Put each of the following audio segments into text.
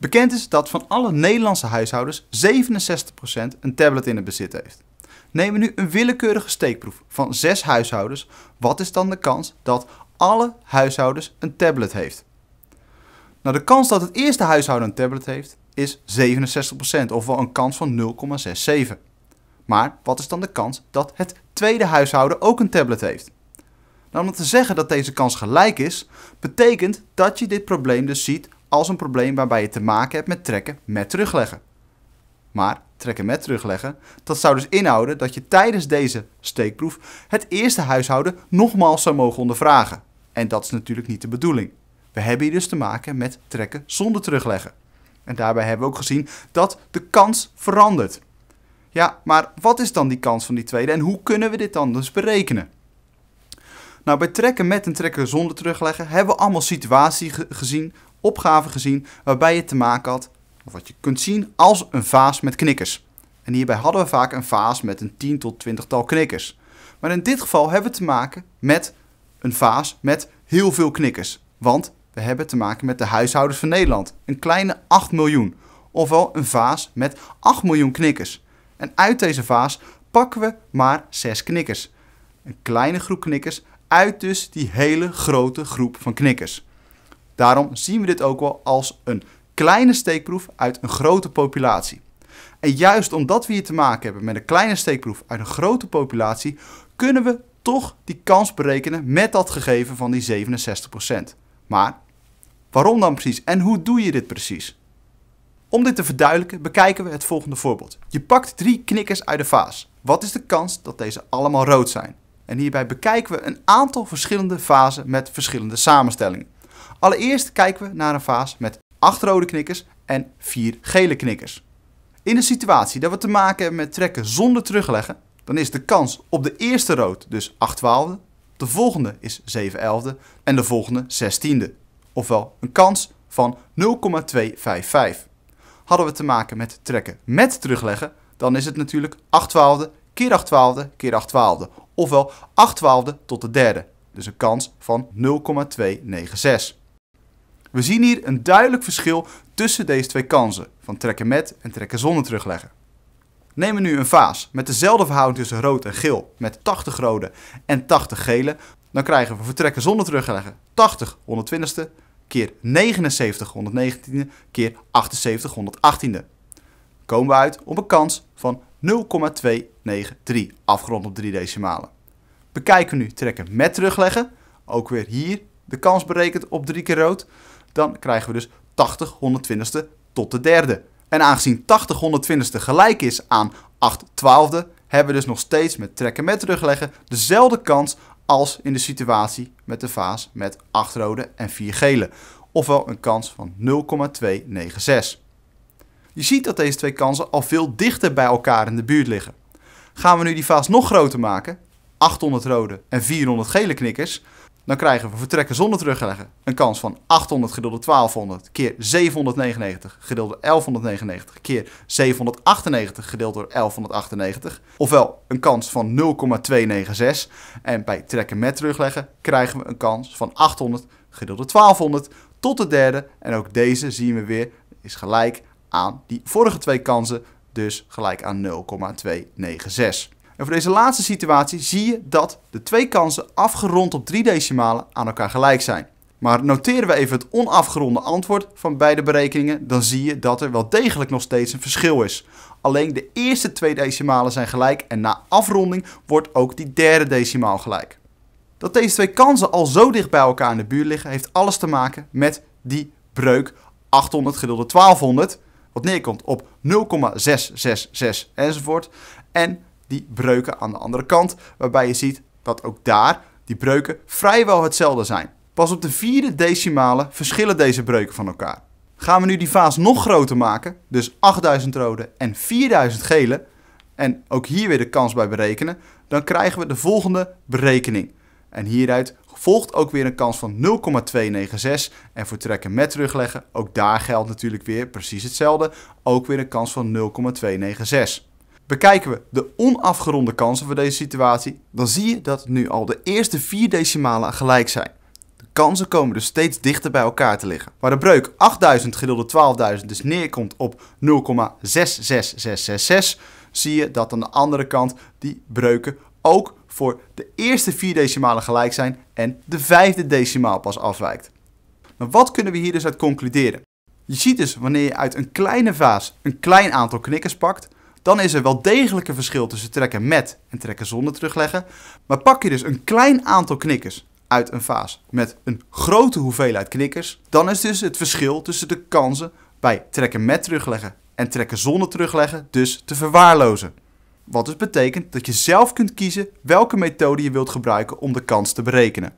Bekend is dat van alle Nederlandse huishoudens 67% een tablet in het bezit heeft. Nemen we nu een willekeurige steekproef van 6 huishoudens, wat is dan de kans dat alle huishoudens een tablet heeft? Nou, de kans dat het eerste huishouden een tablet heeft is 67%, ofwel een kans van 0,67. Maar wat is dan de kans dat het tweede huishouden ook een tablet heeft? Nou, om te zeggen dat deze kans gelijk is, betekent dat je dit probleem dus ziet als een probleem waarbij je te maken hebt met trekken met terugleggen. Maar trekken met terugleggen, dat zou dus inhouden dat je tijdens deze steekproef het eerste huishouden nogmaals zou mogen ondervragen. En dat is natuurlijk niet de bedoeling. We hebben hier dus te maken met trekken zonder terugleggen. En daarbij hebben we ook gezien dat de kans verandert. Ja, maar wat is dan die kans van die tweede en hoe kunnen we dit dan dus berekenen? Nou, bij trekken met en trekken zonder terugleggen hebben we allemaal situaties gezien opgave gezien waarbij je te maken had, of wat je kunt zien, als een vaas met knikkers. En hierbij hadden we vaak een vaas met een 10 tot 20-tal knikkers. Maar in dit geval hebben we te maken met een vaas met heel veel knikkers. Want we hebben te maken met de huishoudens van Nederland. Een kleine 8 miljoen. Ofwel een vaas met 8 miljoen knikkers. En uit deze vaas pakken we maar 6 knikkers. Een kleine groep knikkers uit dus die hele grote groep van knikkers. Daarom zien we dit ook wel als een kleine steekproef uit een grote populatie. En juist omdat we hier te maken hebben met een kleine steekproef uit een grote populatie, kunnen we toch die kans berekenen met dat gegeven van die 67%. Maar waarom dan precies en hoe doe je dit precies? Om dit te verduidelijken bekijken we het volgende voorbeeld. Je pakt drie knikkers uit de vaas. Wat is de kans dat deze allemaal rood zijn? En hierbij bekijken we een aantal verschillende fasen met verschillende samenstellingen. Allereerst kijken we naar een vaas met 8 rode knikkers en 4 gele knikkers. In de situatie dat we te maken hebben met trekken zonder terugleggen, dan is de kans op de eerste rood dus 8 twaalfde, de volgende is 7 elfde en de volgende 16e. Ofwel een kans van 0,255. Hadden we te maken met trekken met terugleggen, dan is het natuurlijk 8 twaalfde keer 8 twaalfde keer 8 twaalfde. Ofwel 8 twaalfde tot de derde. Dus een kans van 0,296. We zien hier een duidelijk verschil tussen deze twee kansen van trekken met en trekken zonder terugleggen. Nemen we nu een vaas met dezelfde verhouding tussen rood en geel met 80 rode en 80 gele, dan krijgen we voor trekken zonder terugleggen 80 120ste keer 79 119 keer 78 118e. Komen we uit op een kans van 0,293 afgerond op 3 decimalen. Bekijken we nu trekken met terugleggen, ook weer hier de kans berekend op 3 keer rood, dan krijgen we dus 80 120ste tot de derde. En aangezien 80 120ste gelijk is aan 8 twaalfde, hebben we dus nog steeds met trekken met terugleggen dezelfde kans als in de situatie met de vaas met 8 rode en 4 gele. Ofwel een kans van 0,296. Je ziet dat deze twee kansen al veel dichter bij elkaar in de buurt liggen. Gaan we nu die vaas nog groter maken, 800 rode en 400 gele knikkers, dan krijgen we vertrekken zonder terugleggen een kans van 800 gedeeld 1200 keer 799 gedeeld door 1199 keer 798 gedeeld door 1198. Ofwel een kans van 0,296. En bij trekken met terugleggen krijgen we een kans van 800 gedeeld door 1200 tot de derde. En ook deze zien we weer is gelijk aan die vorige twee kansen. Dus gelijk aan 0,296. En voor deze laatste situatie zie je dat de twee kansen afgerond op 3 decimalen aan elkaar gelijk zijn. Maar noteren we even het onafgeronde antwoord van beide berekeningen, dan zie je dat er wel degelijk nog steeds een verschil is. Alleen de eerste twee decimalen zijn gelijk en na afronding wordt ook die derde decimaal gelijk. Dat deze twee kansen al zo dicht bij elkaar in de buurt liggen, heeft alles te maken met die breuk 800 gedeeld door 1200, wat neerkomt op 0,666 enzovoort. En die breuken aan de andere kant, waarbij je ziet dat ook daar die breuken vrijwel hetzelfde zijn. Pas op de vierde decimale verschillen deze breuken van elkaar. Gaan we nu die vaas nog groter maken, dus 8000 rode en 4000 gele, en ook hier weer de kans bij berekenen, dan krijgen we de volgende berekening. En hieruit volgt ook weer een kans van 0,296 en voor trekken met terugleggen, ook daar geldt natuurlijk weer precies hetzelfde, ook weer een kans van 0,296. Bekijken we de onafgeronde kansen voor deze situatie, dan zie je dat nu al de eerste vier decimalen gelijk zijn. De kansen komen dus steeds dichter bij elkaar te liggen. Waar de breuk 8000 gedeeld door 12.000 dus neerkomt op 0,66666, zie je dat aan de andere kant die breuken ook voor de eerste vier decimalen gelijk zijn en de vijfde decimaal pas afwijkt. Maar wat kunnen we hier dus uit concluderen? Je ziet dus wanneer je uit een kleine vaas een klein aantal knikkers pakt, dan is er wel degelijk een verschil tussen trekken met en trekken zonder terugleggen. Maar pak je dus een klein aantal knikkers uit een vaas met een grote hoeveelheid knikkers, dan is dus het verschil tussen de kansen bij trekken met terugleggen en trekken zonder terugleggen dus te verwaarlozen. Wat dus betekent dat je zelf kunt kiezen welke methode je wilt gebruiken om de kans te berekenen.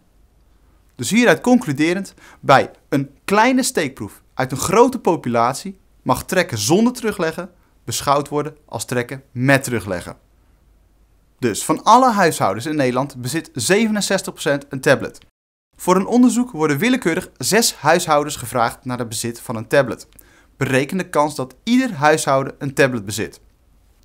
Dus hieruit concluderend, bij een kleine steekproef uit een grote populatie mag trekken zonder terugleggen beschouwd worden als trekken met terugleggen. Dus van alle huishoudens in Nederland bezit 67% een tablet. Voor een onderzoek worden willekeurig 6 huishoudens gevraagd naar het bezit van een tablet. Bereken de kans dat ieder huishouden een tablet bezit.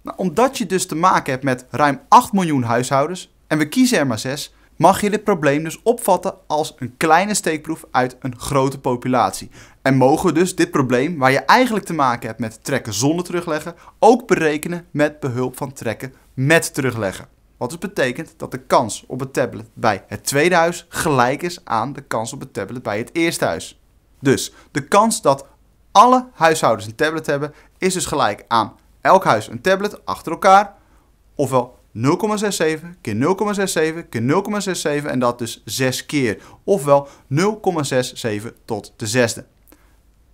Nou, omdat je dus te maken hebt met ruim 8 miljoen huishoudens en we kiezen er maar 6, mag je dit probleem dus opvatten als een kleine steekproef uit een grote populatie. En mogen we dus dit probleem, waar je eigenlijk te maken hebt met trekken zonder terugleggen, ook berekenen met behulp van trekken met terugleggen. Wat dus betekent dat de kans op het tablet bij het tweede huis gelijk is aan de kans op het tablet bij het eerste huis. Dus de kans dat alle huishoudens een tablet hebben, is dus gelijk aan elk huis een tablet achter elkaar, ofwel 0,67 keer 0,67 keer 0,67 en dat dus 6 keer. Ofwel 0,67 tot de zesde.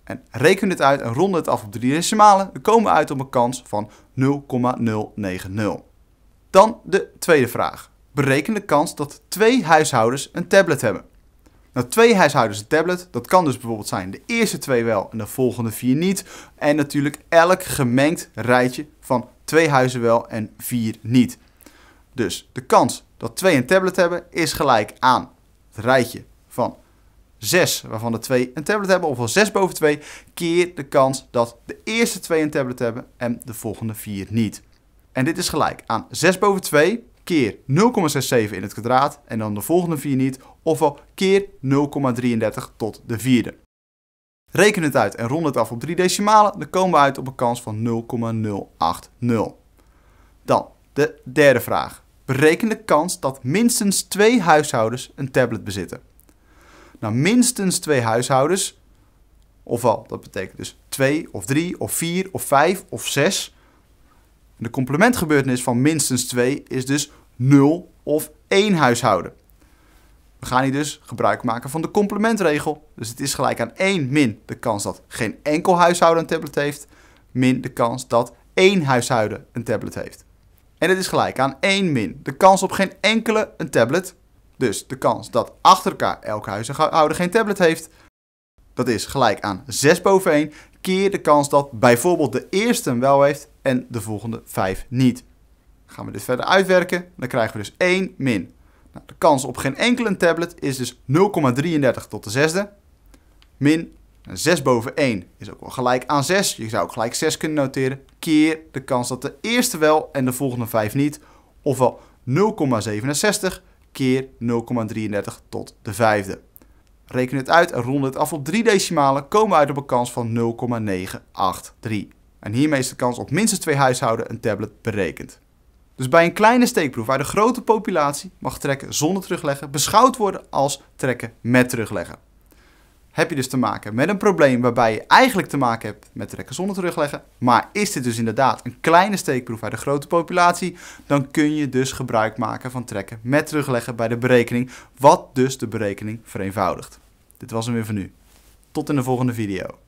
En reken dit uit en ronden het af op drie decimalen. Dan komen uit op een kans van 0,090. Dan de tweede vraag. Bereken de kans dat twee huishoudens een tablet hebben. Nou, twee huishoudens een tablet, dat kan dus bijvoorbeeld zijn de eerste twee wel en de volgende vier niet. En natuurlijk elk gemengd rijtje van twee huizen wel en vier niet. Dus de kans dat 2 een tablet hebben is gelijk aan het rijtje van 6, waarvan de 2 een tablet hebben, ofwel 6 boven 2, keer de kans dat de eerste 2 een tablet hebben en de volgende 4 niet. En dit is gelijk aan 6 boven 2 keer 0,67 in het kwadraat en dan de volgende 4 niet, ofwel keer 0,33 tot de vierde. Reken het uit en rond het af op 3 decimalen, dan komen we uit op een kans van 0,080. Dan de derde vraag. Bereken de kans dat minstens twee huishoudens een tablet bezitten. Nou, minstens twee huishoudens, ofwel, dat betekent dus twee of drie of vier of vijf of zes. De complementgebeurtenis van minstens twee is dus nul of één huishouden. We gaan hier dus gebruik maken van de complementregel. Dus het is gelijk aan 1 min de kans dat geen enkel huishouden een tablet heeft, min de kans dat één huishouden een tablet heeft. En dit is gelijk aan 1 min. De kans op geen enkele een tablet. Dus de kans dat achter elkaar elk huishouden geen tablet heeft. Dat is gelijk aan 6 boven 1 keer de kans dat bijvoorbeeld de eerste wel heeft en de volgende 5 niet. gaan we dit verder uitwerken. Dan krijgen we dus 1 min. Nou, de kans op geen enkele tablet is dus 0,33 tot de zesde. Min 6 boven 1 is ook wel gelijk aan 6. Je zou ook gelijk 6 kunnen noteren keer de kans dat de eerste wel en de volgende 5 niet. Ofwel 0,67 keer 0,33 tot de vijfde. Reken het uit en rond het af op 3 decimalen komen we uit op een kans van 0,983. En hiermee is de kans op minstens twee huishouden een tablet berekend. Dus bij een kleine steekproef waar de grote populatie mag trekken zonder terugleggen beschouwd worden als trekken met terugleggen heb je dus te maken met een probleem waarbij je eigenlijk te maken hebt met trekken zonder terugleggen. Maar is dit dus inderdaad een kleine steekproef uit de grote populatie, dan kun je dus gebruik maken van trekken met terugleggen bij de berekening, wat dus de berekening vereenvoudigt. Dit was hem weer voor nu. Tot in de volgende video.